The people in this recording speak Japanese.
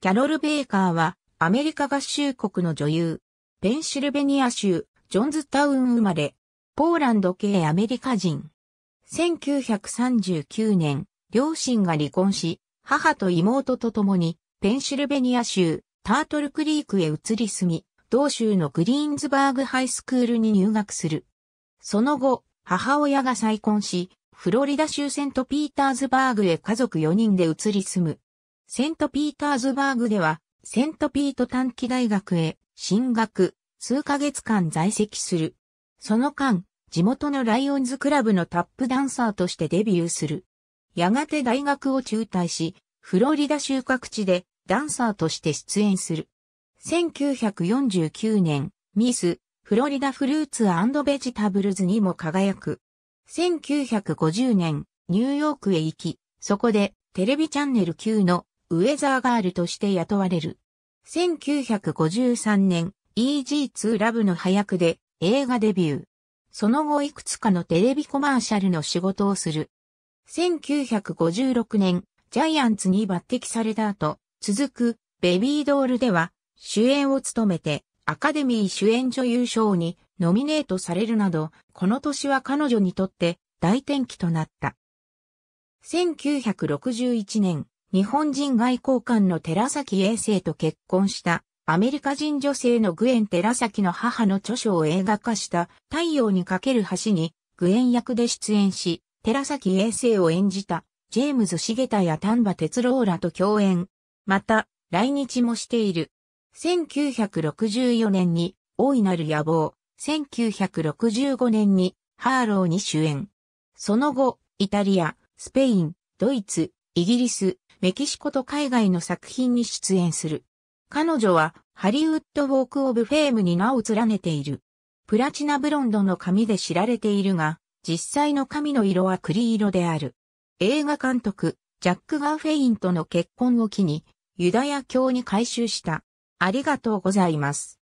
キャロル・ベーカーは、アメリカ合衆国の女優、ペンシルベニア州、ジョンズタウン生まれ、ポーランド系アメリカ人。1939年、両親が離婚し、母と妹と共に、ペンシルベニア州、タートルクリークへ移り住み、同州のグリーンズバーグハイスクールに入学する。その後、母親が再婚し、フロリダ州セントピーターズバーグへ家族4人で移り住む。セントピーターズバーグでは、セントピート短期大学へ進学、数ヶ月間在籍する。その間、地元のライオンズクラブのタップダンサーとしてデビューする。やがて大学を中退し、フロリダ収穫地でダンサーとして出演する。1949年、ミス、フロリダフルーツベジタブルズにも輝く。1950年、ニューヨークへ行き、そこでテレビチャンネル級のウェザーガールとして雇われる。1953年、EG2 ラブの早くで映画デビュー。その後いくつかのテレビコマーシャルの仕事をする。1956年、ジャイアンツに抜擢された後、続くベビードールでは主演を務めてアカデミー主演女優賞にノミネートされるなど、この年は彼女にとって大転機となった。1961年、日本人外交官の寺崎英生と結婚したアメリカ人女性のグエン・寺崎の母の著書を映画化した太陽にかける橋にグエン役で出演し、寺崎英生衛を演じたジェームズ・シゲタや丹波哲郎らと共演。また、来日もしている。1964年に大いなる野望、1965年にハーローに主演。その後、イタリア、スペイン、ドイツ、イギリス、メキシコと海外の作品に出演する。彼女はハリウッドウォークオブフェームに名を連ねている。プラチナブロンドの髪で知られているが、実際の髪の色は栗色である。映画監督、ジャック・ガーフェインとの結婚を機に、ユダヤ教に改修した。ありがとうございます。